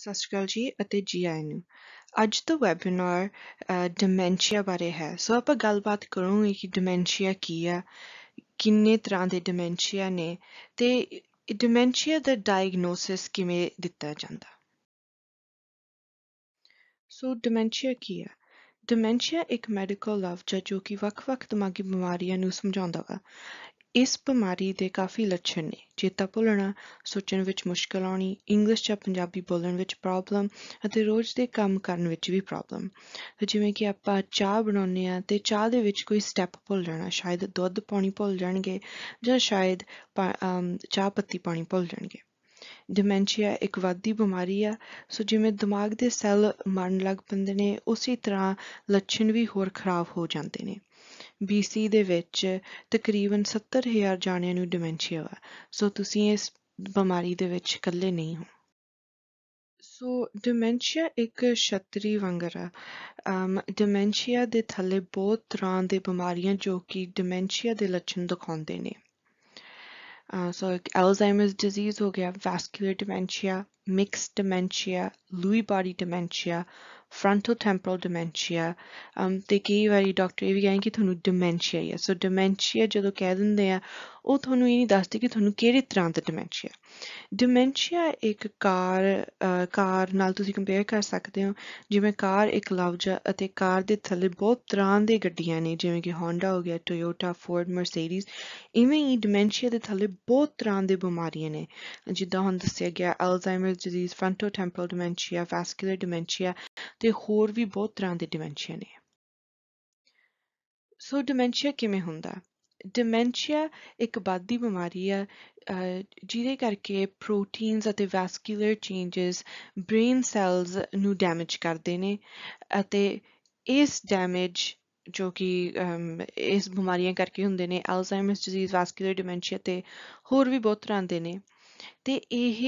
ਸਤਿ ਸ਼੍ਰੀ ਅਕਾਲ ਜੀ ਅਤੇ ਜੀ ਆਇਆਂ ਨੂੰ ਅੱਜ ਦਾ ਵੈਬਿਨਾਰ ਡਿਮੈਂਸ਼ੀਆ ਬਾਰੇ ਹੈ ਸੋ ਆਪਾਂ ਗੱਲਬਾਤ ਕਰੂਗੇ ਕਿ ਡਿਮੈਂਸ਼ੀਆ ਕੀ ਹੈ ਕਿੰਨੇ ਤਰ੍ਹਾਂ ਦੇ ਡਿਮੈਂਸ਼ੀਆ ਨੇ ਤੇ ਡਿਮੈਂਸ਼ੀਆ ਦਾ ਡਾਇਗਨੋਸਿਸ ਕਿਵੇਂ ਦਿੱਤਾ ਜਾਂਦਾ ਸੋ ਡਿਮੈਂਸ਼ੀਆ ਕੀ ਹੈ ਡਿਮੈਂਸ਼ੀਆ ਇੱਕ ਮੈਡੀਕਲ ਲਫ਼ਜ਼ ਜੋ ਕਿ ਵੱਖ-ਵੱਖ ਦਿਮਾਗੀ ਬਿਮਾਰੀਆਂ ਨੂੰ ਸਮਝਾਉਂਦਾ ਹੈ ਇਸ ਬਿਮਾਰੀ ਦੇ ਕਾਫੀ ਲੱਛਣ ਨੇ ਚੇਤਾ ਭੁੱਲਣਾ ਸੋਚਣ ਵਿੱਚ ਮੁਸ਼ਕਲ ਆਉਣੀ ਇੰਗਲਿਸ਼ ਜਾਂ ਪੰਜਾਬੀ ਬੋਲਣ ਵਿੱਚ ਪ੍ਰੋਬਲਮ ਅਤੇ ਰੋਜ਼ ਦੇ ਕੰਮ ਕਰਨ ਵਿੱਚ ਵੀ ਪ੍ਰੋਬਲਮ ਜਿਵੇਂ ਕਿ ਆਪਾਂ ਚਾਹ ਬਣਾਉਂਦੇ ਆ ਤੇ ਚਾਹ ਦੇ ਵਿੱਚ ਕੋਈ ਸਟੈਪ ਭੁੱਲ ਜਾਣਾ ਸ਼ਾਇਦ ਦੁੱਧ ਪਾਣੀ ਭੁੱਲ ਜਾਣਗੇ ਜਾਂ ਸ਼ਾਇਦ ਚਾਹ ਪੱਤੀ ਪਾਣੀ ਭੁੱਲ ਜਾਣਗੇ ਡਿਮੈਂਸ਼ੀਆ ਇੱਕ ਵਾਦੀ ਬਿਮਾਰੀ ਆ ਸੋ ਜਿਵੇਂ ਦਿਮਾਗ ਦੇ ਸੈੱਲ ਮਰਨ ਲੱਗ ਪੈਂਦੇ ਨੇ ਉਸੇ ਤਰ੍ਹਾਂ ਲੱਛਣ ਵੀ ਹੋਰ ਖਰਾਬ ਹੋ ਜਾਂਦੇ ਨੇ BC ਦੇ ਵਿੱਚ ਤਕਰੀਬਨ 70000 ਜਾਣਿਆਂ ਨੂੰ ਡਿਮੈਂਸ਼ੀਆ ਹੈ ਸੋ ਤੁਸੀਂ ਇਸ ਬਿਮਾਰੀ ਦੇ ਵਿੱਚ ਇਕੱਲੇ ਨਹੀਂ ਹੋ ਸੋ ਡਿਮੈਂਸ਼ੀਆ ਇੱਕ ਛਤਰੀ ਵਾਂਗਰ ਅਮ ਡਿਮੈਂਸ਼ੀਆ ਦੇ ਥੱਲੇ ਬਹੁਤ ਤਰ੍ਹਾਂ ਦੇ ਬਿਮਾਰੀਆਂ ਜੋ ਕਿ ਡਿਮੈਂਸ਼ੀਆ ਦੇ ਲੱਛਣ ਦਿਖਾਉਂਦੇ ਨੇ ਸੋ ਇੱਕ ਐਲਜ਼ਾਈਮਰਸ ਡਿਜ਼ੀਜ਼ ਹੋ ਗਿਆ vascular dementia mixed dementia Lewy body dementia frontotemporal dementia um ਤੇ ਕਈ ਵਾਰੀ ਡਾਕਟਰ ਇਹ ਵੀ ਕਹਿੰਦੇ ਕਿ ਤੁਹਾਨੂੰ ਡਿਮੈਂਸ਼ੀਆ ਹੈ ਸੋ ਡਿਮੈਂਸ਼ੀਆ ਜਦੋਂ ਕਹਿ ਦਿੰਦੇ ਆ ਉਹ ਤੁਹਾਨੂੰ ਇਹ ਨਹੀਂ ਦੱਸਦੇ ਕਿ ਤੁਹਾਨੂੰ ਕਿਹੜੇ ਤਰ੍ਹਾਂ ਦਾ ਡਿਮੈਂਸ਼ੀਆ ਡਿਮੈਂਸ਼ੀਆ ਇੱਕ ਕਾਰ ਕਾਰ ਨਾਲ ਤੁਸੀਂ ਕੰਪੇਅਰ ਕਰ ਸਕਦੇ ਹੋ ਜਿਵੇਂ ਕਾਰ ਇੱਕ ਲਫ਼ਜ਼ ਅਤੇ ਕਾਰ ਦੇ ਥੱਲੇ ਬਹੁਤ ਤਰ੍ਹਾਂ ਦੇ ਗੱਡੀਆਂ ਨੇ ਜਿਵੇਂ ਕਿ ਹੋਂਡਾ ਹੋ ਗਿਆ ਟੋਯੋਟਾ ਫੋਰਡ ਮਰਸੀਡੀਜ਼ ਇਵੇਂ ਹੀ ਡਿਮੈਂਸ਼ੀਆ ਦੇ ਥੱਲੇ ਬਹੁਤ ਤਰ੍ਹਾਂ ਦੇ ਬਿਮਾਰੀਆਂ ਨੇ ਜਿੱਦਾਂ ਹੁਣ ਦੱਸਿਆ ਗਿਆ Alzheimer disease frontotemporal dementia vascular dementia ਤੇ ਹੋਰ ਵੀ ਬਹੁਤ ਤਰ੍ਹਾਂ ਦੇ ਡਿਮੈਂਸ਼ੀਆ ਨੇ ਸੋ ਡਿਮੈਂਸ਼ੀਆ ਕਿਵੇਂ ਹੁੰਦਾ ਡਿਮੈਂਸ਼ੀਆ ਇੱਕ ਬਾਦੀ ਬਿਮਾਰੀ ਆ ਜਿਹਦੇ ਕਰਕੇ ਪ੍ਰੋਟੀਨਸ ਅਤੇ ਵੈਸਕੂਲਰ ਚੇਂਜਸ ਬ੍ਰੇਨ ਸੈਲਸ ਨੂੰ ਡੈਮੇਜ ਕਰਦੇ ਨੇ ਅਤੇ ਇਸ ਡੈਮੇਜ ਜੋ ਕਿ ਇਸ ਬਿਮਾਰੀਆਂ ਕਰਕੇ ਹੁੰਦੇ ਨੇ ਅਲਜ਼ਾਈਮਰਸ ਡਿਜ਼ੀਜ਼ ਵੈਸਕੂਲਰ ਡਿਮੈਂਸ਼ੀਆ ਤੇ ਹੋਰ ਵੀ ਬਹੁਤ ਤਰ੍ਹਾਂ ਦੇ ਨੇ ਤੇ ਇਹ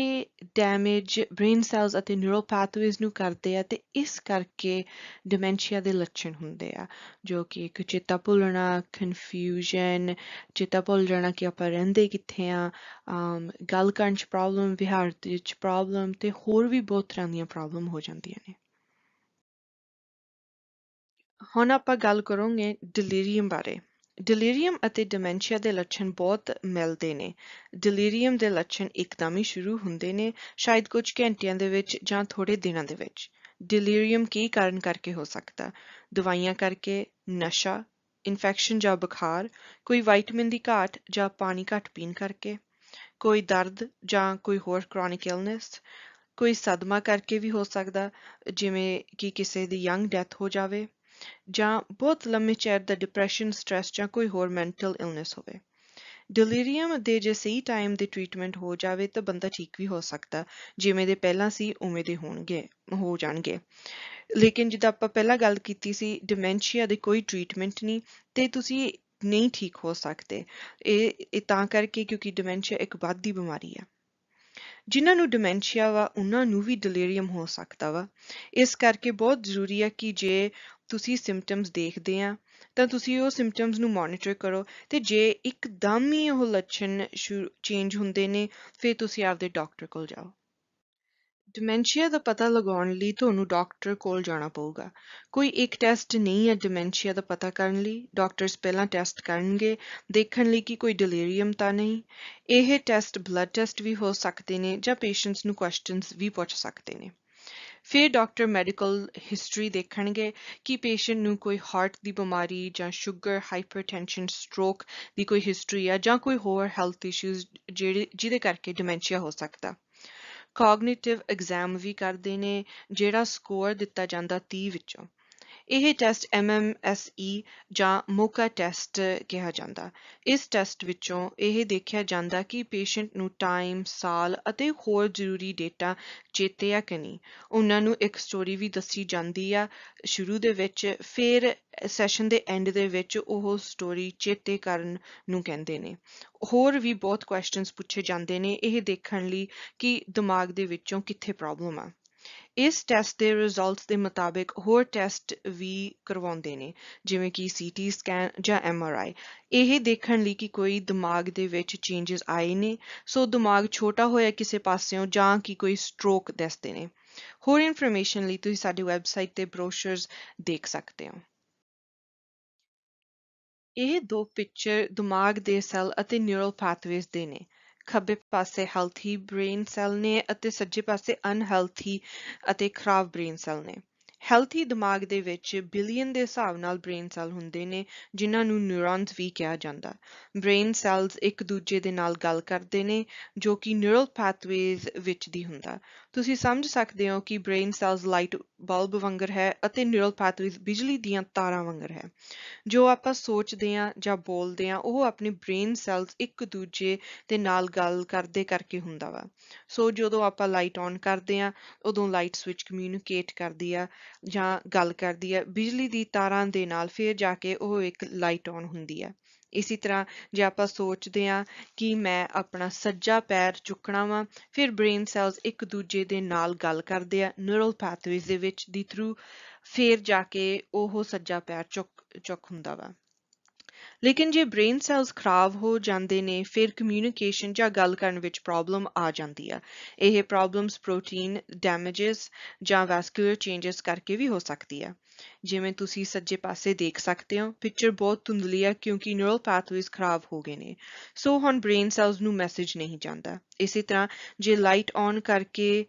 ਡੈਮੇਜ ਬ੍ਰੇਨ ਸੈਲਸ ਅਤੇ ਨਿਊਰੋ ਪਾਥਵੇਜ਼ ਨੂੰ ਕਰਦੇ ਆ ਤੇ ਇਸ ਕਰਕੇ ਡਿਮੈਂਸ਼ੀਆ ਦੇ ਲੱਛਣ ਹੁੰਦੇ ਆ ਜੋ ਕਿ ਇੱਕ ਚੇਤਾ ਭੁੱਲਣਾ ਕਨਫਿਊਜ਼ਨ ਚੇਤਾ ਭੁੱਲ ਜਾਣਾ ਕਿ ਆਪਾਂ ਰਹਿੰਦੇ ਕਿੱਥੇ ਆ ਗੱਲ ਕਰਨ 'ਚ ਪ੍ਰੋਬਲਮ ਵਿਹਾਰ ਚ ਪ੍ਰੋਬਲਮ ਤੇ ਹੋਰ ਵੀ ਬਹੁਤ ਤਰ੍ਹਾਂ ਦੀਆਂ ਪ੍ਰੋਬਲਮ ਹੋ ਜਾਂਦੀਆਂ ਨੇ ਹੁਣ ਆਪਾਂ ਗੱਲ ਕਰੋਗੇ ਡਿਲੀਰੀਅਮ ਬਾਰੇ ਡਿਲੀਰੀਅਮ ਅਤੇ ਡਿਮੈਂਸ਼ੀਆ ਦੇ ਲੱਛਣ ਬਹੁਤ ਮਿਲਦੇ ਨੇ ਡਿਲੀਰੀਅਮ ਦੇ ਲੱਛਣ ਇੱਕਦਮ ਹੀ ਸ਼ੁਰੂ ਹੁੰਦੇ ਨੇ ਸ਼ਾਇਦ ਕੁਝ ਘੰਟਿਆਂ ਦੇ ਵਿੱਚ ਜਾਂ ਥੋੜੇ ਦਿਨਾਂ ਦੇ ਵਿੱਚ ਡਿਲੀਰੀਅਮ ਕੀ ਕਾਰਨ ਕਰਕੇ ਹੋ ਸਕਦਾ ਦਵਾਈਆਂ ਕਰਕੇ ਨਸ਼ਾ ਇਨਫੈਕਸ਼ਨ ਜਾਂ ਬੁਖਾਰ ਕੋਈ ਵਿਟਾਮਿਨ ਦੀ ਘਾਟ ਜਾਂ ਪਾਣੀ ਘੱਟ ਪੀਣ ਕਰਕੇ ਕੋਈ ਦਰਦ ਜਾਂ ਕੋਈ ਹੋਰ ਕ੍ਰੋਨਿਕ ਇਲਨੈਸ ਕੋਈ ਸਦਮਾ ਕਰਕੇ ਵੀ ਹੋ ਸਕਦਾ ਜਿਵੇਂ ਕਿ ਕਿਸੇ ਦੀ ਯੰਗ ਡੈਥ ਹੋ ਜਾਵੇ ਜਾਂ ਬਹੁਤ ਲੰਮੇ ਚਿਰ ਦਾ ਡਿਪਰੈਸ਼ਨ ਸਟ्रेस ਜਾਂ ਕੋਈ ਹੋਰ ਮੈਂਟਲ ਇਲਨੈਸ ਹੋਵੇ ਡਿਲੀਰੀਅਮ ਦੇ ਜੇ ਸਹੀ ਟਾਈਮ ਦੇ ਟ੍ਰੀਟਮੈਂਟ ਹੋ ਜਾਵੇ ਤਾਂ ਬੰਦਾ ਠੀਕ ਵੀ ਹੋ ਸਕਦਾ ਜਿਵੇਂ ਦੇ ਪਹਿਲਾਂ ਸੀ ਉਵੇਂ ਦੇ ਹੋਣਗੇ ਹੋ ਜਾਣਗੇ ਲੇਕਿਨ ਜਿੱਦਾਂ ਆਪਾਂ ਪਹਿਲਾਂ ਗੱਲ ਕੀਤੀ ਸੀ ਡਿਮੈਂਸ਼ੀਆ ਦੇ ਕੋਈ ਟ੍ਰੀਟਮੈਂਟ ਨਹੀਂ ਤੇ ਤੁਸੀਂ ਨਹੀਂ ਠੀਕ ਹੋ ਸਕਦੇ ਇਹ ਤਾਂ ਕਰਕੇ ਕਿਉਂਕਿ ਡਿਮੈਂਸ਼ੀਆ ਇੱਕ ਵੱਧਦੀ ਬਿਮਾਰੀ ਹੈ ਜਿਨ੍ਹਾਂ ਨੂੰ ਡਿਮੈਂਸ਼ੀਆ ਵਾ ਉਹਨਾਂ ਨੂੰ ਵੀ ਡਿਲੀਰੀਅਮ ਹੋ ਸਕਦਾ ਵਾ ਇਸ ਕਰਕੇ ਬਹੁਤ ਜ਼ਰੂਰੀ ਹੈ ਕਿ ਜੇ ਤੁਸੀਂ ਸਿੰਪਟਮਸ ਦੇਖਦੇ ਆ ਤਾਂ ਤੁਸੀਂ ਉਹ ਸਿੰਪਟਮਸ ਨੂੰ ਮੋਨੀਟਰ ਕਰੋ ਤੇ ਜੇ ਇੱਕਦਮ ਹੀ ਉਹ ਲੱਛਣ ਚੇਂਜ ਹੁੰਦੇ ਨੇ ਫਿਰ ਤੁਸੀਂ ਆਪਦੇ ਡਾਕਟਰ ਕੋਲ ਜਾਓ ਡਿਮੈਂਸ਼ੀਆ ਦਾ ਪਤਾ ਲਗਾਉਣ ਲਈ ਤੁਹਾਨੂੰ ਡਾਕਟਰ ਕੋਲ ਜਾਣਾ ਪਊਗਾ ਕੋਈ ਇੱਕ ਟੈਸਟ ਨਹੀਂ ਹੈ ਡਿਮੈਂਸ਼ੀਆ ਦਾ ਪਤਾ ਕਰਨ ਲਈ ਡਾਕਟਰਸ ਪਹਿਲਾਂ ਟੈਸਟ ਕਰਨਗੇ ਦੇਖਣ ਲਈ ਕਿ ਕੋਈ ਡਿਲੀਰੀਅਮ ਤਾਂ ਨਹੀਂ ਇਹ ਟੈਸਟ ਬਲੱਡ ਟੈਸਟ ਵੀ ਹੋ ਸਕਦੇ ਨੇ ਜਾਂ ਪੇਸ਼ੈਂਟਸ ਨੂੰ ਕੁਐਸਚਨਸ ਵੀ ਪੁੱਛ ਸਕਦੇ ਨੇ ਫਿਰ ਡਾਕਟਰ ਮੈਡੀਕਲ ਹਿਸਟਰੀ ਦੇਖਣਗੇ ਕਿ ਪੇਸ਼ੈਂਟ ਨੂੰ ਕੋਈ ਹਾਰਟ ਦੀ ਬਿਮਾਰੀ ਜਾਂ ਸ਼ੂਗਰ ਹਾਈਪਰਟੈਂਸ਼ਨ ਸਟ੍ਰੋਕ ਦੀ ਕੋਈ ਹਿਸਟਰੀ ਆ ਜਾਂ ਕੋਈ ਹੋਰ ਹੈਲਥ ਇਸ਼ੂਜ਼ ਜਿਹੜੇ ਜਿਹਦੇ ਕਰਕੇ ਡਿਮੈਂਸ਼ੀਆ ਹੋ ਸਕਦਾ ਕੋਗਨੀਟਿਵ ਐਗਜ਼ਾਮ ਵੀ ਕਰਦੇ ਨੇ ਜਿਹੜਾ ਸਕੋਰ ਦਿੱਤਾ ਜਾਂਦਾ 30 ਵਿੱਚੋਂ ਇਹ ਟੈਸਟ MMSE ਜਾਂ ਮੋਕਾ ਟੈਸਟ ਕਿਹਾ ਜਾਂਦਾ ਇਸ ਟੈਸਟ ਵਿੱਚੋਂ ਇਹ ਦੇਖਿਆ ਜਾਂਦਾ ਕਿ ਪੇਸ਼ੈਂਟ ਨੂੰ ਟਾਈਮ ਸਾਲ ਅਤੇ ਹੋਰ ਜ਼ਰੂਰੀ ਡੇਟਾ ਚੇਤੇ ਆ ਕਿ ਨਹੀਂ ਉਹਨਾਂ ਨੂੰ ਇੱਕ ਸਟੋਰੀ ਵੀ ਦੱਸੀ ਜਾਂਦੀ ਆ ਸ਼ੁਰੂ ਦੇ ਵਿੱਚ ਫਿਰ ਸੈਸ਼ਨ ਦੇ ਐਂਡ ਦੇ ਵਿੱਚ ਉਹ ਸਟੋਰੀ ਚੇਤੇ ਕਰਨ ਨੂੰ ਕਹਿੰਦੇ ਨੇ ਹੋਰ ਵੀ ਬਹੁਤ ਕੁਐਸਚਨਸ ਪੁੱਛੇ ਜਾਂਦੇ ਨੇ ਇਹ ਦੇਖਣ ਲਈ ਕਿ ਦਿਮਾਗ ਦੇ ਵਿੱਚੋਂ ਕਿੱਥੇ ਪ੍ਰੋਬਲਮ ਆ ਇਸ ਟੈਸਟ ਦੇ ਰਿਜ਼ਲਟਸ ਦੇ ਮੁਤਾਬਿਕ ਹੋਰ ਟੈਸਟ ਵੀ ਕਰਵਾਉਂਦੇ ਨੇ ਜਿਵੇਂ ਕਿ ਸੀਟੀ ਸਕੈਨ ਜਾਂ ਐਮਆਰਆਈ ਇਹ ਦੇਖਣ ਲਈ ਕਿ ਕੋਈ ਦਿਮਾਗ ਦੇ ਵਿੱਚ ਚੇਂਜਸ ਆਏ ਨੇ ਸੋ ਦਿਮਾਗ ਛੋਟਾ ਹੋਇਆ ਕਿਸੇ ਪਾਸਿਓਂ ਜਾਂ ਕਿ ਕੋਈ ਸਟ੍ਰੋਕ ਦੱਸਦੇ ਨੇ ਹੋਰ ਇਨਫੋਰਮੇਸ਼ਨ ਲਈ ਤੁਸੀਂ ਸਾਡੀ ਵੈਬਸਾਈਟ ਤੇ ਬ੍ਰੋਸ਼ਰਸ ਦੇਖ ਸਕਦੇ ਹੋ ਇਹ ਦੋ ਪਿਕਚਰ ਦਿਮਾਗ ਦੇ ਸੈੱਲ ਅਤੇ ਨਿਊਰਲ ਪਾਥਵੇਜ਼ ਦੇ ਨੇ ਖੱਬੇ ਪਾਸੇ ਹੈਲਥੀ ਬ੍ਰੇਨ ਸੈੱਲ ਨੇ ਅਤੇ ਸੱਜੇ ਪਾਸੇ ਅਨਹੈਲਥੀ ਅਤੇ ਖਰਾਬ ਬ੍ਰੇਨ ਸੈੱਲ ਨੇ ਹੈਲਥੀ ਦਿਮਾਗ ਦੇ ਵਿੱਚ ਬਿਲੀਅਨ ਦੇ ਹਿਸਾਬ ਨਾਲ ਬ੍ਰੇਨ ਸੈੱਲ ਹੁੰਦੇ ਨੇ ਜਿਨ੍ਹਾਂ ਨੂੰ ਨਿਊਰੋਨਸ ਵੀ ਕਿਹਾ ਜਾਂਦਾ ਬ੍ਰੇਨ ਸੈੱਲਸ ਇੱਕ ਦੂਜੇ ਦੇ ਨਾਲ ਗੱਲ ਕਰਦੇ ਨੇ ਜੋ ਕਿ ਨਿਊਰਲ ਪਾਥਵੇਜ਼ ਵਿੱਚ ਦੀ ਹੁੰਦਾ ਤੁਸੀਂ ਸਮਝ ਸਕਦੇ ਹੋ ਕਿ ਬ੍ਰੇਨ ਸੈੱਲਸ ਲਾਈਟ ਬਲਬ ਵਾਂਗਰ ਹੈ ਅਤੇ ਨਿਊਰਲ ਪਾਥਵੇਜ਼ ਬਿਜਲੀ ਦੀਆਂ ਤਾਰਾਂ ਵਾਂਗਰ ਹੈ ਜੋ ਆਪਾਂ ਸੋਚਦੇ ਆ ਜਾਂ ਬੋਲਦੇ ਆ ਉਹ ਆਪਣੇ ਬ੍ਰੇਨ ਸੈੱਲਸ ਇੱਕ ਦੂਜੇ ਦੇ ਨਾਲ ਗੱਲ ਕਰਦੇ ਕਰਕੇ ਹੁੰਦਾ ਵਾ ਸੋ ਜਦੋਂ ਆਪਾਂ ਲਾਈਟ ਔਨ ਕਰਦੇ ਆ ਉਦੋਂ ਲਾਈਟ ਸਵਿਚ ਕਮਿਊਨੀਕੇਟ ਕਰਦੀ ਆ ਜਾਂ ਗੱਲ ਕਰਦੀ ਹੈ ਬਿਜਲੀ ਦੀ ਤਾਰਾਂ ਦੇ ਨਾਲ ਫਿਰ ਜਾ ਕੇ ਉਹ ਇੱਕ ਲਾਈਟ ਔਨ ਹੁੰਦੀ ਹੈ ਇਸੇ ਤਰ੍ਹਾਂ ਜੇ ਆਪਾਂ ਸੋਚਦੇ ਹਾਂ ਕਿ ਮੈਂ ਆਪਣਾ ਸੱਜਾ ਪੈਰ ਚੁੱਕਣਾ ਵਾ ਫਿਰ ਬ੍ਰੇਨ ਸੈਲਸ ਇੱਕ ਦੂਜੇ ਦੇ ਨਾਲ ਗੱਲ ਕਰਦੇ ਆ ਨਿਊਰਲ ਪਾਥਵੇਜ਼ ਦੇ ਵਿੱਚ ਦੀ ਥਰੂ ਫਿਰ ਜਾ ਕੇ ਉਹ ਸੱਜਾ ਪੈਰ ਚੁੱਕ ਚੁੱਕ ਹੁੰਦਾ ਵਾ ਲੇਕਿਨ ਜੇ ਬ੍ਰੇਨ ਸੈਲਸ ਖਰਾਬ ਹੋ ਜਾਂਦੇ ਨੇ ਫਿਰ ਕਮਿਊਨੀਕੇਸ਼ਨ ਜਾਂ ਗੱਲ ਕਰਨ ਵਿੱਚ ਪ੍ਰੋਬਲਮ ਆ ਜਾਂਦੀ ਆ ਇਹ ਪ੍ਰੋਬਲਮਸ ਪ੍ਰੋਟੀਨ ਡੈਮੇजेस ਜਾਂ ਵੈਸਕੂਲਰ ਚੇਂਜਸ ਕਰਕੇ ਵੀ ਹੋ ਸਕਦੀ ਆ ਜਿਵੇਂ ਤੁਸੀਂ ਸੱਜੇ ਪਾਸੇ ਦੇਖ ਸਕਦੇ ਹੋ ਪਿਕਚਰ ਬਹੁਤ ਧੁੰਦਲੀ ਆ ਕਿਉਂਕਿ ਨਿਊਰਲ ਪਾਥਵੇਜ਼ ਖਰਾਬ ਹੋ ਗਏ ਨੇ ਸੋ ਹੁਣ ਬ੍ਰੇਨ ਸੈਲਸ ਨੂੰ ਮੈਸੇਜ ਨਹੀਂ ਜਾਂਦਾ ਇਸੇ ਤਰ੍ਹਾਂ ਜੇ ਲਾਈਟ ਔਨ ਕਰਕੇ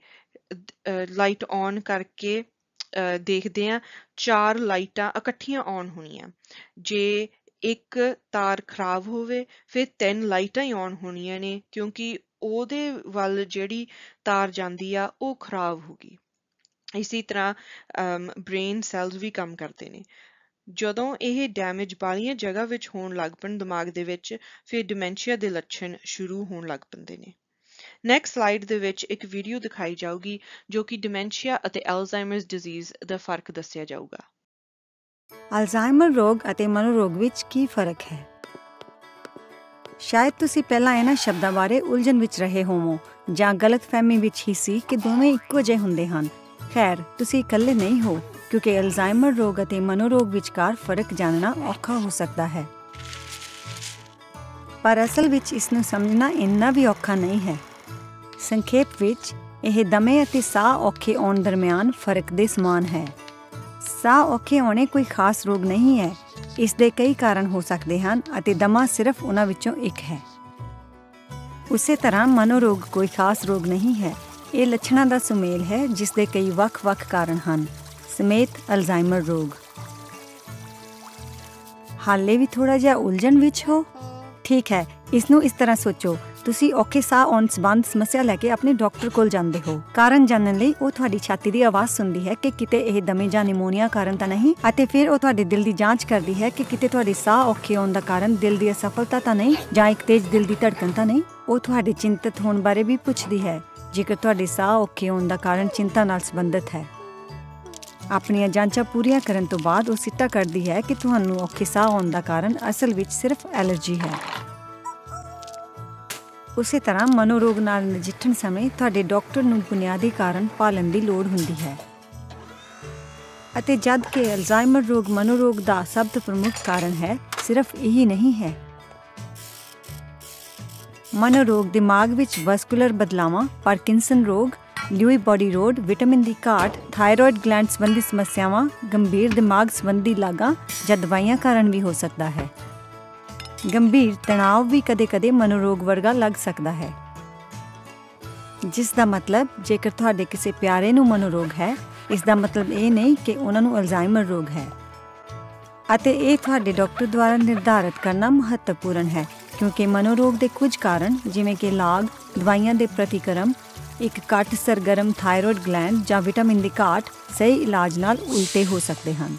ਲਾਈਟ ਔਨ ਕਰਕੇ ਦੇਖਦੇ ਆ ਚਾਰ ਲਾਈਟਾਂ ਇਕੱਠੀਆਂ ਔਨ ਹੋਣੀਆਂ ਜੇ ਇੱਕ ਤਾਰ ਖਰਾਬ ਹੋਵੇ ਫਿਰ ਤਿੰਨ ਲਾਈਟਾਂ ਹੀ ਔਨ ਹੋਣੀਆਂ ਨੇ ਕਿਉਂਕਿ ਉਹਦੇ ਵੱਲ ਜਿਹੜੀ ਤਾਰ ਜਾਂਦੀ ਆ ਉਹ ਖਰਾਬ ਹੋਗੀ ਇਸੇ ਤਰ੍ਹਾਂ ਬ੍ਰੇਨ ਸੈਲਸ ਵੀ ਕੰਮ ਕਰਦੇ ਨੇ ਜਦੋਂ ਇਹ ਡੈਮੇਜ ਵਾਲੀਆਂ ਜਗ੍ਹਾ ਵਿੱਚ ਹੋਣ ਲੱਗ ਪੈਣ ਦਿਮਾਗ ਦੇ ਵਿੱਚ ਫਿਰ ਡਿਮੈਂਸ਼ੀਆ ਦੇ ਲੱਛਣ ਸ਼ੁਰੂ ਹੋਣ ਲੱਗ ਪੈਂਦੇ ਨੇ ਨੈਕਸਟ ਸਲਾਈਡ ਦੇ ਵਿੱਚ ਇੱਕ ਵੀਡੀਓ ਦਿਖਾਈ ਜਾਊਗੀ ਜੋ ਕਿ ਡਿਮੈਂਸ਼ੀਆ ਅਤੇ ਐਲਜ਼ਾਈਮਰਸ ਡਿਜ਼ੀਜ਼ ਦਾ ਫਰਕ ਦੱਸਿਆ ਜਾਊਗਾ ਅਲਜ਼ਾਈਮਰ ਰੋਗ ਅਤੇ ਮਨੋਰੋਗ ਵਿੱਚ ਕੀ ਫਰਕ ਹੈ ਸ਼ਾਇਦ ਤੁਸੀਂ ਪਹਿਲਾਂ ਇਹਨਾਂ ਸ਼ਬਦਾਂ ਬਾਰੇ ਉਲਝਣ ਵਿੱਚ ਰਹੇ ਹੋਵੋ ਜਾਂ ਗਲਤਫਹਿਮੀ ਵਿੱਚ ਹੀ ਸੀ ਕਿ ਦੋਵੇਂ ਇੱਕੋ ਜਿਹੇ ਹੁੰਦੇ ਹਨ ਖੈਰ ਤੁਸੀਂ ਇਕੱਲੇ ਨਹੀਂ ਹੋ ਕਿਉਂਕਿ ਅਲਜ਼ਾਈਮਰ ਰੋਗ ਅਤੇ ਮਨੋਰੋਗ ਵਿਚਕਾਰ ਫਰਕ ਜਾਣਨਾ ਔਖਾ ਹੋ ਸਕਦਾ ਹੈ ਪਰ ਅਸਲ ਵਿੱਚ ਇਸ ਨੂੰ ਸਮਝਣਾ ਇੰਨਾ ਵੀ ਔਖਾ ਨਹੀਂ ਹੈ ਸੰਖੇਪ ਵਿੱਚ ਇਹ ਦਮੇ ਅਤੇ ਸਾਹ ਔਖੇ ਆਉਣ ਦਰਮਿਆਨ ਫਰਕ ਦੇ ਸਮਾਨ ਹੈ ਸਾਹ ਔਖੇ ਹੋਣੇ ਕੋਈ ਖਾਸ ਰੋਗ ਨਹੀਂ ਹੈ ਇਸ ਦੇ ਕਈ ਕਾਰਨ ਹੋ ਸਕਦੇ ਹਨ ਅਤੇ ਦਮਾ ਸਿਰਫ ਉਹਨਾਂ ਵਿੱਚੋਂ ਇੱਕ ਹੈ ਉਸੇ ਤਰ੍ਹਾਂ ਮਨੋਰੋਗ ਕੋਈ ਖਾਸ ਰੋਗ ਨਹੀਂ ਹੈ ਇਹ ਲੱਛਣਾਂ ਦਾ ਸੁਮੇਲ ਹੈ ਜਿਸ ਦੇ ਕਈ ਵੱਖ-ਵੱਖ ਕਾਰਨ ਹਨ ਸਮੇਤ ਅਲਜ਼ਾਈਮਰ ਰੋਗ ਹਾਲੇ ਵੀ ਥੋੜਾ ਜਿਹਾ ਉਲਝਣ ਵਿੱਚ ਹੋ ਠੀਕ ਹੈ ਇਸ ਨੂੰ ਇਸ ਤਰ੍ਹਾਂ ਸੋਚੋ ਤੁਸੀਂ ਔਖੇ ਸਾਹ ਆਉਣ ਸੰਬੰਧ ਸਮੱਸਿਆ ਲੈ ਕੇ ਆਪਣੇ ਡਾਕਟਰ ਕੋਲ ਜਾਂਦੇ ਹੋ ਕਾਰਨ ਜਾਣਨ ਲਈ ਉਹ ਤੁਹਾਡੀ ਛਾਤੀ ਦੀ ਆਵਾਜ਼ ਸੁਣਦੀ ਹੈ ਕਿ ਕਿਤੇ ਇਹ ਦਮੇ ਜਾਂ ਨਿਮੋਨੀਆ ਕਾਰਨ ਤਾਂ ਨਹੀਂ ਅਤੇ ਫਿਰ ਉਹ ਤੁਹਾਡੇ ਦਿਲ ਦੀ ਜਾਂਚ ਕਰਦੀ ਹੈ ਕਿ ਕਿਤੇ ਤੁਹਾਡੇ ਸਾਹ ਔਖੇ ਆਉਣ ਦਾ ਕਾਰਨ ਦਿਲ ਦੀ ਅਸਫਲਤਾ ਤਾਂ ਨਹੀਂ ਜਾਂ ਇੱਕ ਤੇਜ਼ ਦਿਲ ਦੀ ਧੜਕਣ ਤਾਂ ਨਹੀਂ ਉਹ ਤੁਹਾਡੇ ਚਿੰਤਤ ਹੋਣ ਬਾਰੇ ਵੀ ਪੁੱਛਦੀ ਹੈ ਜੇਕਰ ਤੁਹਾਡੇ ਸਾਹ ਔਖੇ ਆਉਣ ਦਾ ਕਾਰਨ ਚਿੰਤਾ ਨਾਲ ਸੰਬੰਧਿਤ ਹੈ ਆਪਣੀਆਂ ਜਾਂਚਾਂ ਪੂਰੀਆਂ ਕਰਨ ਤੋਂ ਬਾਅਦ ਉਹ ਸਿੱਟਾ ਕੱਢਦੀ ਹੈ ਕਿ ਤੁਹਾਨੂੰ ਔਖੇ ਸਾਹ ਆਉਣ ਦਾ ਕਾਰਨ ਅਸਲ ਵਿੱਚ ਸਿਰਫ ਐਲਰਜੀ ਹੈ ਉਸੇ ਤਰ੍ਹਾਂ ਮਨੋਰੋਗ ਨਾਲ ਨਜਿੱਠਣ ਸਮੇਂ ਤੁਹਾਡੇ ਡਾਕਟਰ ਨੂੰ ਬੁਨਿਆਦੀ ਕਾਰਨ ਪਾਲਣ ਦੀ ਲੋੜ ਹੁੰਦੀ ਹੈ ਅਤੇ ਜਦ ਕਿ ਅਲਜ਼ਾਈਮਰ ਰੋਗ ਮਨੋਰੋਗ ਦਾ ਸਭ ਤੋਂ ਪ੍ਰਮੁੱਖ ਕਾਰਨ ਹੈ ਸਿਰਫ ਇਹੀ ਨਹੀਂ ਹੈ ਮਨੋਰੋਗ ਦਿਮਾਗ ਵਿੱਚ ਵੈਸਕੂਲਰ ਬਦਲਾਵਾਂ ਪਾਰਕਿੰਸਨ ਰੋਗ ਲਿਊਈ ਬਾਡੀ ਰੋਡ ਵਿਟਾਮਿਨ ਦੀ ਘਾਟ ਥਾਇਰੋਇਡ ਗਲੈਂਡਸ ਸੰਬੰਧੀ ਸਮੱਸਿਆਵਾਂ ਗੰਭੀਰ ਦਿਮਾਗ ਸੰਬੰਧੀ ਲਾਗਾ ਜਾਂ ਦਵਾਈਆਂ ਕਾਰਨ ਵੀ ਹੋ ਸਕਦਾ ਹੈ ਗੰਭੀਰ ਤਣਾਅ ਵੀ ਕਦੇ-ਕਦੇ ਮਨੋਰੋਗ ਵਰਗਾ ਲੱਗ ਸਕਦਾ ਹੈ ਜਿਸ ਦਾ ਮਤਲਬ ਜੇਕਰ ਤੁਹਾਡੇ ਕਿਸੇ ਪਿਆਰੇ ਨੂੰ ਮਨੋਰੋਗ ਹੈ ਇਸ ਦਾ ਮਤਲਬ ਇਹ ਨਹੀਂ ਕਿ ਉਹਨਾਂ ਨੂੰ ਅਲਜ਼ਾਈਮਰ ਰੋਗ ਹੈ ਅਤੇ ਇਹ ਤੁਹਾਡੇ ਡਾਕਟਰ ਦੁਆਰਾ ਨਿਰਧਾਰਿਤ ਕਰਨਾ ਮਹੱਤਵਪੂਰਨ ਹੈ ਕਿਉਂਕਿ ਮਨੋਰੋਗ ਦੇ ਕੁਝ ਕਾਰਨ ਜਿਵੇਂ ਕਿ ਲਾਗ ਦਵਾਈਆਂ ਦੇ ਪ੍ਰਤੀਕਰਮ ਇੱਕ ਘੱਟ ਸਰਗਰਮ ਥਾਇਰੋਇਡ ਗਲੈਂਡ ਜਾਂ ਵਿਟਾਮਿਨ ਦੀ ਘਾਟ ਸਹੀ ਇਲਾਜ ਨਾਲ ਉਲਟੇ ਹੋ ਸਕਦੇ ਹਨ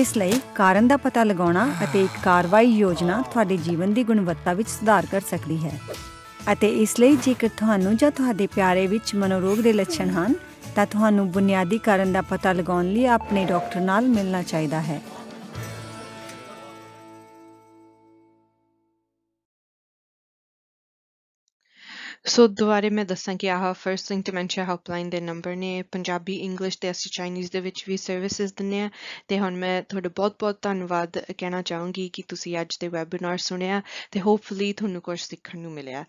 ਇਸ ਲਈ ਕਾਰਨ ਦਾ ਪਤਾ ਲਗਾਉਣਾ ਅਤੇ ਇੱਕ ਕਾਰਵਾਈ ਯੋਜਨਾ ਤੁਹਾਡੇ ਜੀਵਨ ਦੀ ਗੁਣਵੱਤਾ ਵਿੱਚ ਸੁਧਾਰ ਕਰ ਸਕਦੀ ਹੈ ਅਤੇ ਇਸ ਲਈ ਜੇਕਰ ਤੁਹਾਨੂੰ ਜਾਂ ਤੁਹਾਡੇ ਪਿਆਰੇ ਵਿੱਚ ਮਨੋਰੋਗ ਦੇ ਲੱਛਣ ਹਨ ਤਾਂ ਤੁਹਾਨੂੰ ਬੁਨਿਆਦੀ ਕਾਰਨ ਦਾ ਪਤਾ ਲਗਾਉਣ ਲਈ ਆਪਣੇ ਡਾਕਟਰ ਨਾਲ ਮਿਲਣਾ ਚਾਹੀਦਾ ਹੈ ਸੋ ਦੁਬਾਰੇ ਮੈਂ ਦੱਸਾਂ ਕਿ ਆਹ ਫਰਸਟ ਲਿੰਕ ਡਿਮੈਂਸ਼ੀਆ ਹੈਲਪਲਾਈਨ ਦੇ ਨੰਬਰ ਨੇ ਪੰਜਾਬੀ ਇੰਗਲਿਸ਼ ਤੇ ਅਸੀਂ ਚਾਈਨੀਜ਼ ਦੇ ਵਿੱਚ ਵੀ ਸਰਵਿਸਿਜ਼ ਦਿੰਨੇ ਆ ਤੇ ਹੁਣ ਮੈਂ ਤੁਹਾਡਾ ਬਹੁਤ-ਬਹੁਤ ਧੰਨਵਾਦ ਕਹਿਣਾ ਚਾਹੂੰਗੀ ਕਿ ਤੁਸੀਂ ਅੱਜ ਦੇ ਵੈਬਿਨਾਰ ਸੁਣਿਆ ਤੇ ਹੋਪਫੁਲੀ ਤੁਹਾਨੂੰ ਕੁਝ ਸਿੱਖਣ ਨੂੰ ਮਿਲਿਆ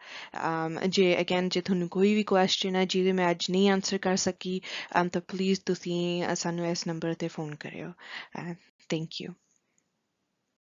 ਅਮ ਜੇ ਅਗੇਨ ਜੇ ਤੁਹਾਨੂੰ ਕੋਈ ਵੀ ਕੁਐਸਚਨ ਹੈ ਜਿਹਦੇ ਮੈਂ ਅੱਜ ਨਹੀਂ ਆਨਸਰ ਕਰ ਸਕੀ ਤਾਂ ਪਲੀਜ਼ ਤੁਸੀਂ ਸਾਨੂੰ ਇਸ ਨੰਬਰ ਤੇ ਫੋਨ ਕਰਿਓ ਥੈਂਕ ਯੂ